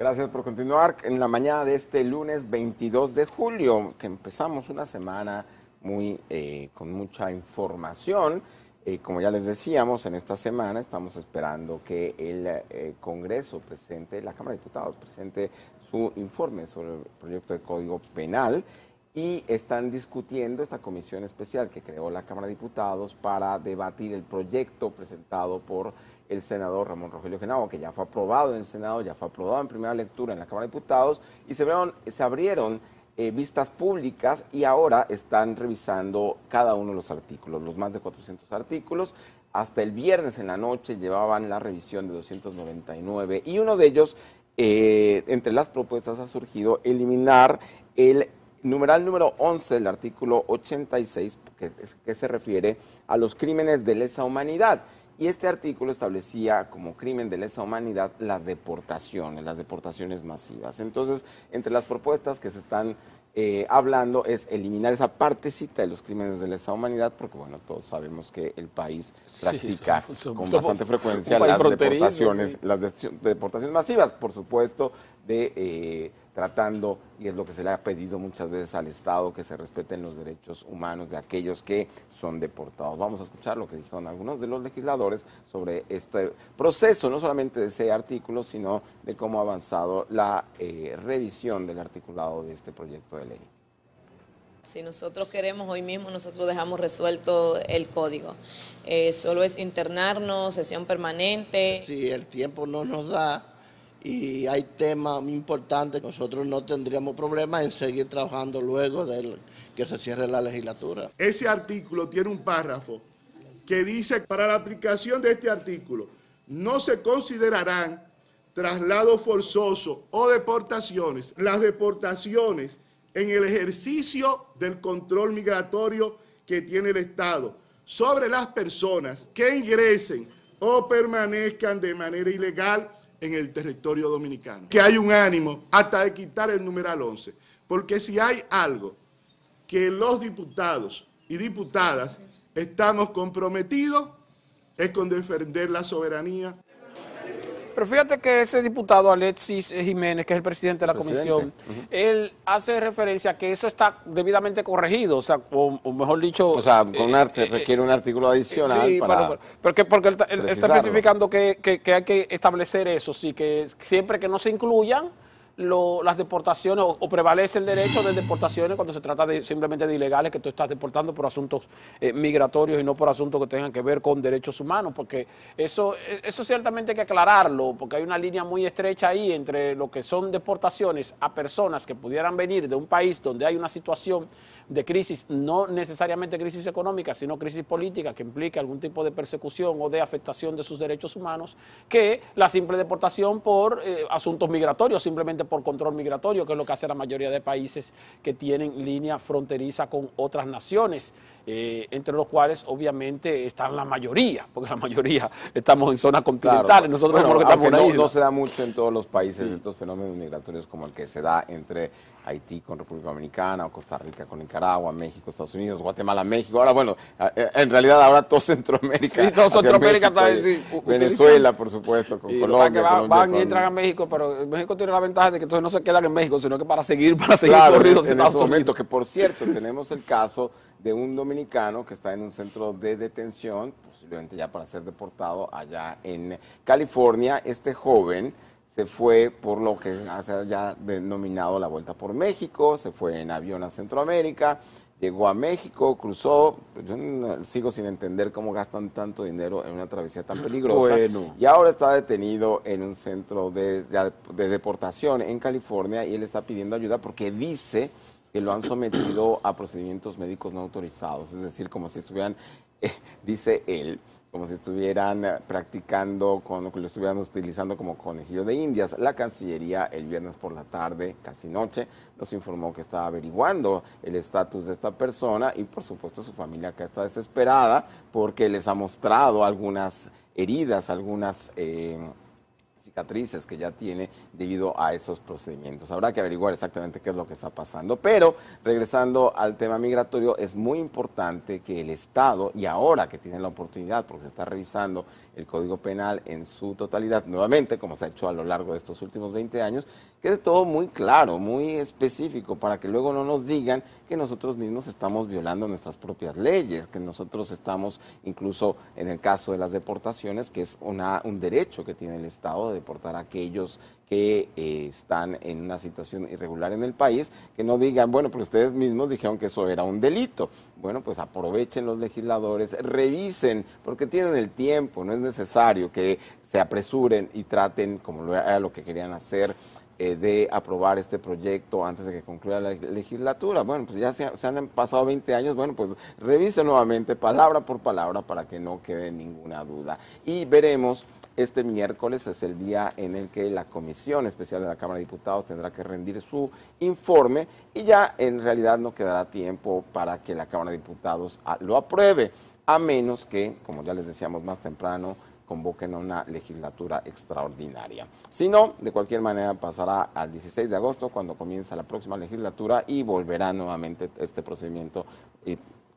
Gracias por continuar en la mañana de este lunes 22 de julio, que empezamos una semana muy, eh, con mucha información. Eh, como ya les decíamos, en esta semana estamos esperando que el eh, Congreso presente, la Cámara de Diputados presente su informe sobre el proyecto de Código Penal y están discutiendo esta comisión especial que creó la Cámara de Diputados para debatir el proyecto presentado por el senador Ramón Rogelio Genao, que ya fue aprobado en el Senado, ya fue aprobado en primera lectura en la Cámara de Diputados y se abrieron, se abrieron eh, vistas públicas y ahora están revisando cada uno de los artículos, los más de 400 artículos. Hasta el viernes en la noche llevaban la revisión de 299 y uno de ellos, eh, entre las propuestas, ha surgido eliminar el numeral número 11 del artículo 86, que, que se refiere a los crímenes de lesa humanidad. Y este artículo establecía como crimen de lesa humanidad las deportaciones, las deportaciones masivas. Entonces, entre las propuestas que se están eh, hablando es eliminar esa partecita de los crímenes de lesa humanidad, porque bueno, todos sabemos que el país practica con bastante frecuencia las deportaciones, las deportaciones masivas. Por supuesto, de eh, tratando, y es lo que se le ha pedido muchas veces al Estado, que se respeten los derechos humanos de aquellos que son deportados. Vamos a escuchar lo que dijeron algunos de los legisladores sobre este proceso, no solamente de ese artículo, sino de cómo ha avanzado la eh, revisión del articulado de este proyecto de ley. Si nosotros queremos hoy mismo, nosotros dejamos resuelto el código. Eh, solo es internarnos, sesión permanente. Si el tiempo no nos da, y hay temas importantes, nosotros no tendríamos problema en seguir trabajando luego de que se cierre la legislatura. Ese artículo tiene un párrafo que dice, para la aplicación de este artículo, no se considerarán traslados forzosos o deportaciones, las deportaciones en el ejercicio del control migratorio que tiene el Estado sobre las personas que ingresen o permanezcan de manera ilegal en el territorio dominicano. Que hay un ánimo hasta de quitar el numeral 11. Porque si hay algo que los diputados y diputadas estamos comprometidos es con defender la soberanía. Pero fíjate que ese diputado Alexis Jiménez, que es el presidente de la comisión, él hace referencia a que eso está debidamente corregido, o sea, o, mejor dicho... O sea, con eh, arte, eh, eh, requiere un artículo adicional para... porque, porque él, está especificando que, que hay que establecer eso, sí, que siempre que no se incluyan lo, las deportaciones o, prevalece el derecho de deportaciones cuando se trata de, simplemente de ilegales que tú estás deportando por asuntos eh, migratorios y no por asuntos que tengan que ver con derechos humanos, porque eso, e, eso ciertamente hay que aclararlo, porque hay una línea muy estrecha ahí entre lo que son deportaciones a personas que pudieran venir de un país donde hay una situación de crisis, no necesariamente crisis económica, sino crisis política que implica algún tipo de persecución o de afectación de sus derechos humanos, que la simple deportación por eh, asuntos migratorios, simplemente por control migratorio, que es lo que hace la mayoría de países que tienen línea fronteriza con otras naciones. Eh, entre los cuales obviamente están la mayoría, porque la mayoría estamos en zonas continentales, nosotros somos que estamos en no, se da mucho en todos los países estos fenómenos migratorios como el que se da entre Haití con República Dominicana, o Costa Rica con Nicaragua, México, Estados Unidos, Guatemala, México, ahora bueno, eh, en realidad ahora todo Centroamérica. Sí, Centroamérica está Venezuela, por supuesto, con Colombia. Que van y entran a México, pero eh, México tiene la ventaja de que entonces no se quedan en México, sino que para seguir, para seguir corridos en, en ese momento, que por cierto, tenemos el caso de un dominicano que está en un centro de detención, posiblemente ya para ser deportado allá en California. Este joven se fue por lo que se ya denominado la Vuelta por México, se fue en avión a Centroamérica, llegó a México, cruzó, yo sigo sin entender cómo gastan tanto dinero en una travesía tan peligrosa, y ahora está detenido en un centro de deportación en California y él está pidiendo ayuda porque dice que lo han sometido a procedimientos médicos no autorizados, es decir, como si estuvieran, eh, dice él, como si estuvieran eh, practicando, con, lo estuvieran utilizando como conejillo de indias. La Cancillería el viernes por la tarde, casi noche, nos informó que estaba averiguando el estatus de esta persona y por supuesto su familia acá está desesperada porque les ha mostrado algunas heridas, algunas... Eh, cicatrices que ya tiene debido a esos procedimientos. Habrá que averiguar exactamente qué es lo que está pasando. Pero regresando al tema migratorio, es muy importante que el Estado, y ahora que tiene la oportunidad, porque se está revisando el Código Penal en su totalidad, nuevamente, como se ha hecho a lo largo de estos últimos 20 años, quede todo muy claro, muy específico, para que luego no nos digan que nosotros mismos estamos violando nuestras propias leyes, que nosotros estamos, incluso en el caso de las deportaciones, que es una, un derecho que tiene el Estado de deportar a aquellos que eh, están en una situación irregular en el país, que no digan, bueno, pero ustedes mismos dijeron que eso era un delito. Bueno, pues aprovechen los legisladores, revisen, porque tienen el tiempo, no es necesario que se apresuren y traten, como lo, era lo que querían hacer, eh, de aprobar este proyecto antes de que concluya la legislatura. Bueno, pues ya se, han pasado 20 años, bueno, pues revisen nuevamente palabra por palabra para que no quede ninguna duda. Y veremos este miércoles es el día en el que la Comisión Especial de la Cámara de Diputados tendrá que rendir su informe y ya en realidad no quedará tiempo para que la Cámara de Diputados ah, lo apruebe, a menos que, como ya les decíamos más temprano, convoquen a una legislatura extraordinaria. Si no, de cualquier manera pasará al 16 de agosto cuando comienza la próxima legislatura y volverá nuevamente este procedimiento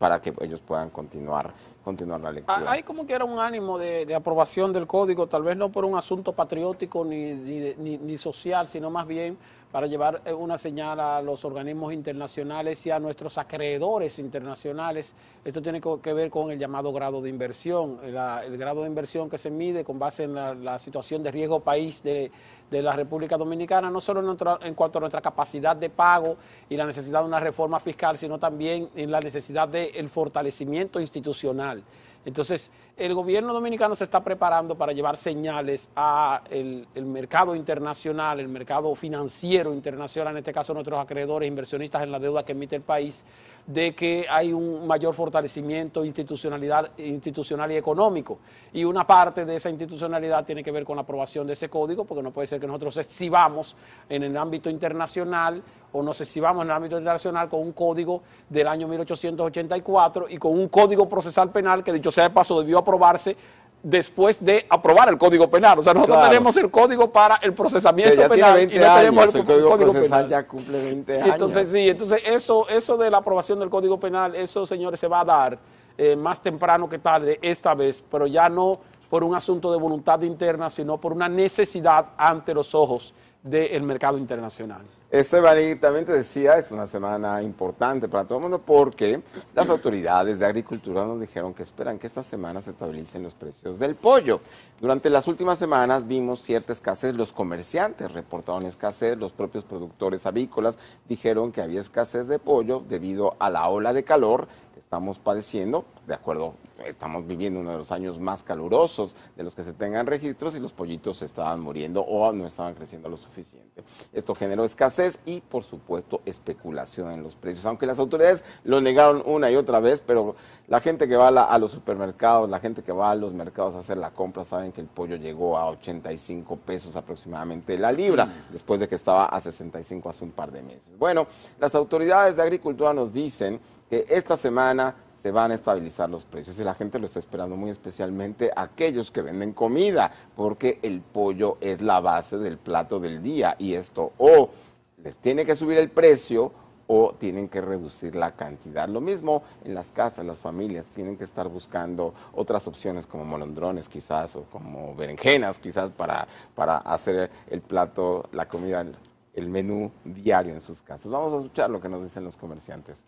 para que ellos puedan continuar continuar la lectura. Hay ah, como que era un ánimo de, aprobación del código, tal vez no por un asunto patriótico ni, ni, ni, ni social, sino más bien para llevar eh, una señal a los organismos internacionales y a nuestros acreedores internacionales. Esto tiene que ver con el llamado grado de inversión, el grado de inversión que se mide con base en la, situación de riesgo país de, la República Dominicana, no solo en, cuanto a nuestra capacidad de pago y la necesidad de una reforma fiscal, sino también en la necesidad del fortalecimiento institucional. Entonces, el gobierno dominicano se está preparando para llevar señales a el, mercado internacional, el mercado financiero internacional, en este caso nuestros acreedores, inversionistas en la deuda que emite el país, de que hay un mayor fortalecimiento institucionalidad, institucional y económico. Y una parte de esa institucionalidad tiene que ver con la aprobación de ese código, porque no puede ser que nosotros exhibamos en el ámbito internacional o nos vamos en el ámbito internacional con un código del año 1884 y con un código procesal penal que, dicho sea de paso, debió aprobar aprobarse después de aprobar el Código Penal. O sea, nosotros tenemos el Código para el procesamiento penal y tenemos el, Código, ya cumple 20 años. Entonces, sí, entonces eso, eso de la aprobación del Código Penal, eso, señores, se va a dar eh, más temprano que tarde esta vez, pero ya no por un asunto de voluntad interna, sino por una necesidad ante los ojos del mercado internacional. Esteban, también te decía, es una semana importante para todo el mundo porque las autoridades de agricultura nos dijeron que esperan que esta semana se estabilicen los precios del pollo. Durante las últimas semanas vimos cierta escasez, los comerciantes reportaron escasez, los propios productores avícolas dijeron que había escasez de pollo debido a la ola de calor estamos padeciendo, de acuerdo, estamos viviendo uno de los años más calurosos de los que se tengan registros y los pollitos estaban muriendo o no estaban creciendo lo suficiente. Esto generó escasez y, por supuesto, especulación en los precios, aunque las autoridades lo negaron una y otra vez, pero la gente que va a los supermercados, la gente que va a los mercados a hacer la compra, saben que el pollo llegó a 85 pesos aproximadamente la libra, mm. después de que estaba a 65 hace un par de meses. Bueno, las autoridades de agricultura nos dicen que esta semana se van a estabilizar los precios y la gente lo está esperando muy especialmente aquellos que venden comida, porque el pollo es la base del plato del día y esto o les tiene que subir el precio o tienen que reducir la cantidad. Lo mismo en las casas, las familias tienen que estar buscando otras opciones como molondrones quizás o como berenjenas quizás para, para hacer el plato, la comida, el menú diario en sus casas. Vamos a escuchar lo que nos dicen los comerciantes.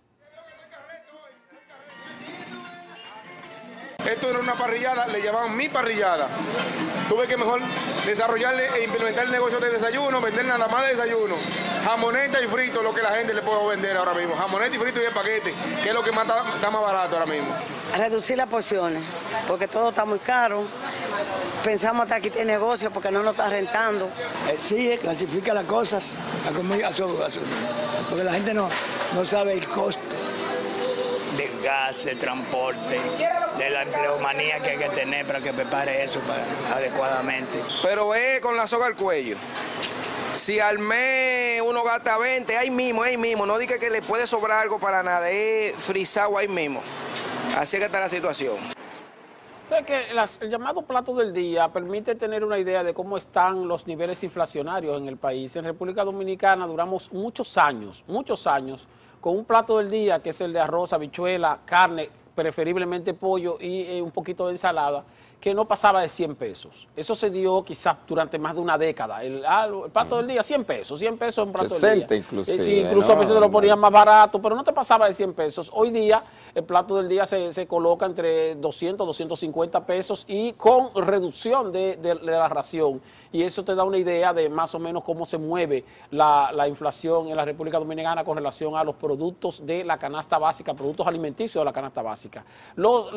esto era una parrillada, le llamaban mi parrillada. Tuve que mejor desarrollarle e implementar el negocio de desayuno, vender nada más de desayuno. Jamoneta y frito, lo que la gente le puede vender ahora mismo. Jamoneta y frito y el paquete, que es lo que está, más barato ahora mismo. Reducir las porciones, porque todo está muy caro. Pensamos hasta tiene negocio porque no nos está rentando. Exige, eh, eh, clasifica las cosas, porque la gente no, no sabe el costo gases, transporte, de la empleomanía que hay que tener para que prepare eso adecuadamente. Pero es con la soga al cuello. Si al mes uno gasta 20, ahí mismo, ahí mismo. No diga que le puede sobrar algo para nada, es frisado ahí mismo. Así que está la situación. que el llamado plato del día permite tener una idea de cómo están los niveles inflacionarios en el país. En República Dominicana duramos muchos años, muchos años con un plato del día, que es el de arroz, habichuela, carne, preferiblemente pollo y eh, un poquito de ensalada, que no pasaba de 100 pesos. Eso se dio quizás durante más de una década. El, plato del día, 100 pesos, 100 pesos un plato 60 del día. sí, incluso a veces te lo ponían más barato, pero no te pasaba de 100 pesos. Hoy día el plato del día se, coloca entre 200, 250 pesos y con reducción de, la ración. Y eso te da una idea de más o menos cómo se mueve la, inflación en la República Dominicana con relación a los productos de la canasta básica, productos alimenticios de la canasta básica. los,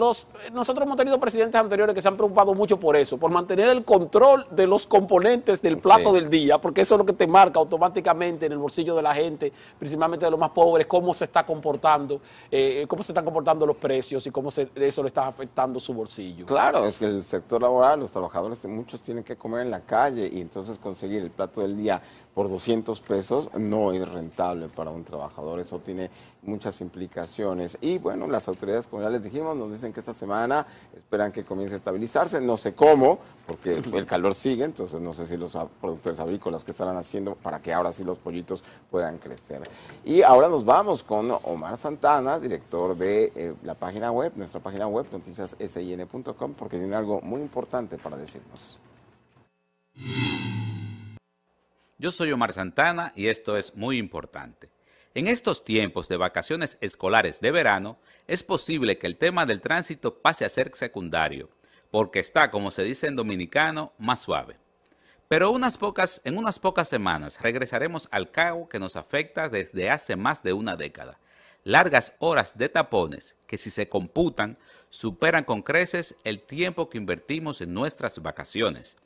nosotros hemos tenido presidentes anteriores que se han preocupado mucho por eso, por mantener el control de los componentes del plato del día, porque eso es lo que te marca automáticamente en el bolsillo de la gente, principalmente de los más pobres, cómo se está comportando, eh, cómo se están comportando los precios y cómo eso le está afectando su bolsillo. Claro, es que el sector laboral, los trabajadores, muchos tienen que comer en la calle y entonces conseguir el plato del día por 200 pesos no es rentable para un trabajador, eso tiene muchas implicaciones. Y bueno, las autoridades, como ya les dijimos, nos dicen que esta semana esperan que comience a estabilizar no sé cómo, porque el calor sigue, entonces no sé si los productores agrícolas que estarán haciendo para que ahora sí los pollitos puedan crecer. Y ahora nos vamos con Omar Santana, director de eh, la página web, nuestra página web, noticiassin.com, porque tiene algo muy importante para decirnos. Yo soy Omar Santana y esto es muy importante. En estos tiempos de vacaciones escolares de verano, es posible que el tema del tránsito pase a ser secundario porque está, como se dice en dominicano, más suave. Pero unas pocas, en unas pocas semanas regresaremos al caos que nos afecta desde hace más de una década. Largas horas de tapones que si se computan superan con creces el tiempo que invertimos en nuestras vacaciones.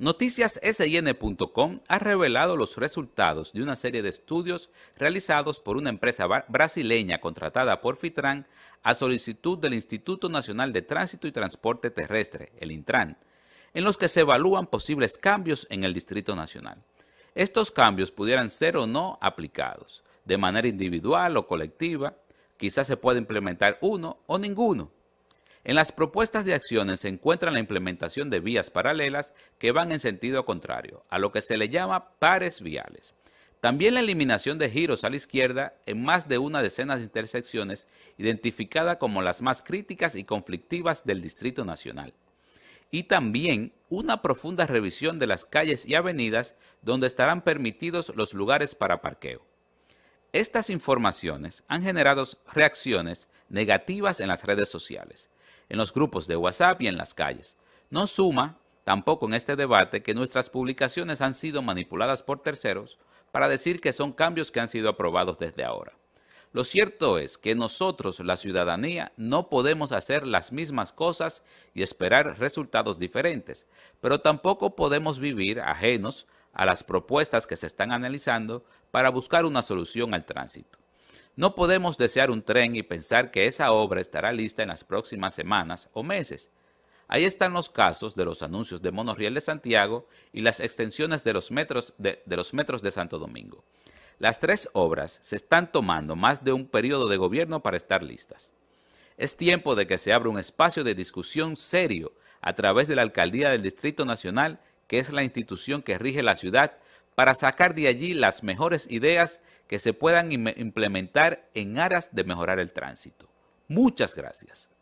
NoticiasSN.com ha revelado los resultados de una serie de estudios realizados por una empresa brasileña contratada por Fitran a solicitud del Instituto Nacional de Tránsito y Transporte Terrestre, el Intran, en los que se evalúan posibles cambios en el Distrito Nacional. Estos cambios pudieran ser o no aplicados, de manera individual o colectiva, quizás se pueda implementar uno o ninguno, en las propuestas de acciones se encuentran la implementación de vías paralelas que van en sentido contrario, a lo que se le llama pares viales. También la eliminación de giros a la izquierda en más de una decena de intersecciones identificada como las más críticas y conflictivas del Distrito Nacional. Y también una profunda revisión de las calles y avenidas donde estarán permitidos los lugares para parqueo. Estas informaciones han generado reacciones negativas en las redes sociales en los grupos de WhatsApp y en las calles. No suma tampoco en este debate que nuestras publicaciones han sido manipuladas por terceros para decir que son cambios que han sido aprobados desde ahora. Lo cierto es que nosotros, la ciudadanía, no podemos hacer las mismas cosas y esperar resultados diferentes, pero tampoco podemos vivir ajenos a las propuestas que se están analizando para buscar una solución al tránsito. No podemos desear un tren y pensar que esa obra estará lista en las próximas semanas o meses. Ahí están los casos de los anuncios de Monorriel de Santiago y las extensiones de los metros de, los metros de Santo Domingo. Las tres obras se están tomando más de un periodo de gobierno para estar listas. Es tiempo de que se abra un espacio de discusión serio a través de la Alcaldía del Distrito Nacional, que es la institución que rige la ciudad, para sacar de allí las mejores ideas que se puedan implementar en aras de mejorar el tránsito. Muchas gracias.